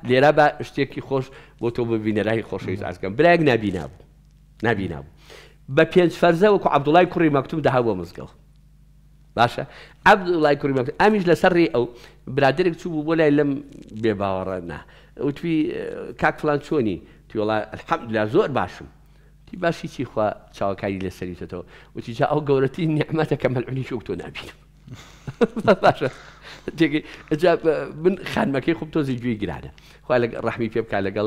خوش لێرە بە شتێکی خۆش بۆ تۆ ببینەرای خۆشەویست ئازگەم برایک نبینابوو نبینابوو بە پێنج فەرزە وەکو عبدوڵای کوڕی با داها بۆ مزگەڵ باشە عبدوڵای کوڕی مەکتوب ئامیش لەسەرڕێ ئەو برادێک چوو بوو بۆ لای لەم نه وتوی کاک فلان چۆنی تویڵا الحەمدلا زۆر باشم توی باشی چی خوا چاوەکاری لەسەریتەوە توی جا او گورتی نعمت کە مەلعونی شوک نبینم باشە من خانمەکەی خوب تۆزی گوێی گرانە خ لە ڕحمی پێ بکە لەگەڵ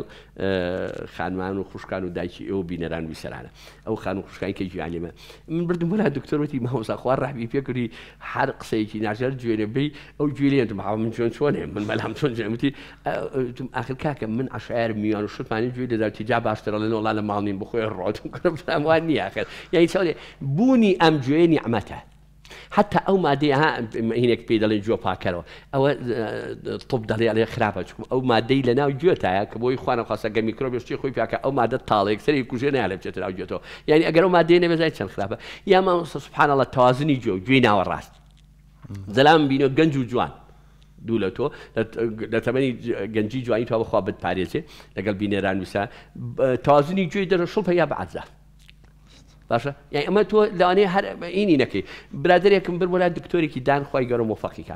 خانمان و خوشکان و دایکی ئەو بینەران ویسەرانە ئەو خان و خوشکای کە گیانێمە من بردم بۆلا دکتۆرەتی ماوەسا خوا ڕحمی حرق هەر قسەیەکی ناژەر جوێنێ بی ئەو تو ها من چۆن چۆنێ من بەلام چۆن جەمتی آخر کاکە من عشعر میوان و شتمانی جوی دەدار تیجا باشترە لەن وڵا لە ماڵنین بخۆی ڕۆتم کردم وان یعنی چاڵێ بوونی ئەم گوێنی ئەمەتە حتى او ها دي هناك بيدل جو باكر او طب دلي عليه خرافه تكون او ما دي لنا جو تاع كبو خاصه ميكروب شي خوي فيك او ما دي طالق سري كوجين على جت او يعني اگر ما دي نبي زيت خرافه يا ما سبحان الله توازن جو جوينا وراس زلام بينو جنجو جوان دولتو، تو در تمنی گنجی جوانی تو ها بخواب بدپریزه اگر بینه رنویسه تازنی جوی در شلپه یا به باشه باشە یان ئەمە تۆ لەوانەیە هەر ئینی نەکەی برادێکم بر وەلا که دان که لگل ام خی گەۆ مفەقیکە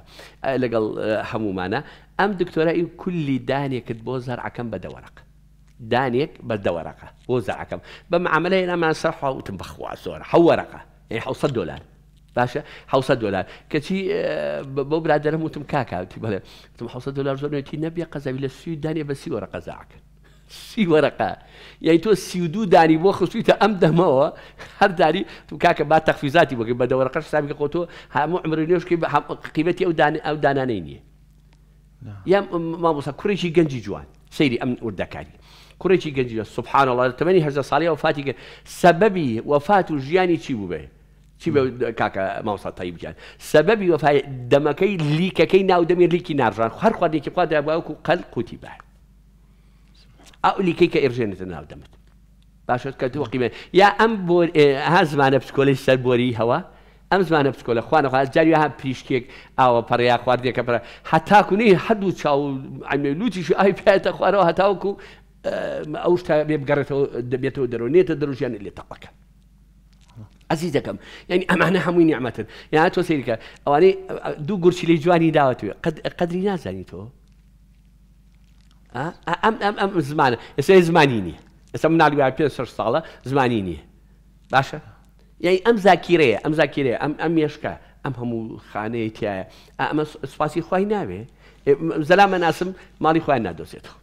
لەگەڵ هەمومانە ئەم دکتۆرای کولی دانێکت بۆ زارعەکەم بە دەوەرەق عکم به معامله بۆ زارعەکەم بە معاملەی نامان سەرحاوتم بەخوا زۆر ورقه یعنی ح دلار باشە ح دلار کەچی بۆ برادەرم وتم بله بڵێ تم صد دلار زۆرێتی نەبیە قەزەوی لە سوی دانی بسی سیوەرە قەزاکرد سی ورقه یعنی تو سی دوو دانی بۆ خستویتە ئەم دەمەوە هر داری تو بعد کاکە با تەخفیزاتی بۆگە بە دەوەرەقەش سامی خۆ تۆ هەموو عمرێش قیبەتی او ئەو دانانەی نییە یان مامۆسا کوڕێکی گنجی جوان سەیری ئەم وردەکاری گنجی جوان سبحان الله تەمەنی هزار ساڵی وفاتی که سببی وفات و ژیانی چی بوو بێ چی بە کاکە ماوسا تایب جان سەبەبی وفای دەمەکەی لیکەکەی ناودەمیر لیکی ناژان هەر خوادێکی خوا داباوکو قەل قوتی بە که ئەولی کەیکە ئێژێنێتە ناودەمت که تو قیمە یا من هوا، ئەم ها زمانە پسکۆلی سەربۆری هەوە ئەم زمانە پسکۆلە خوانەخواز جاری ها پریشکێک ئاوە پەڕیا خواردێکە کنی هەتاکوونی هەردوو چاو ئەمێلوتیش ئای پێێتە خوارەوە هەتاوکو ئەو شتا بێ بگەڕێتەوە دەبێتەوە دەرونێتە دەروژیانە لێ تەقەکە. عزیزەکەم یعنی ئەمانە هەمووی نیعممەتن یان تۆ سیرکە ئەوانەی دوو گورچی لی جوانی داوەتوێ قدری نازانی تۆ ئەم ئەم ئەم زمانە ئێستا زمانی نییە ئێستا مناڵی پێ سەر ساڵە زمانی نییە باشە یعنی ئەم زاکیرەیە ئەم زاکیرەیە ئەم ئەم مێشکە ئەم هەموو خانەیە تایە ئەمە سوپاسی خی ناوێ زەلا مەناسم ماڵی خۆیان نادۆزێتەوە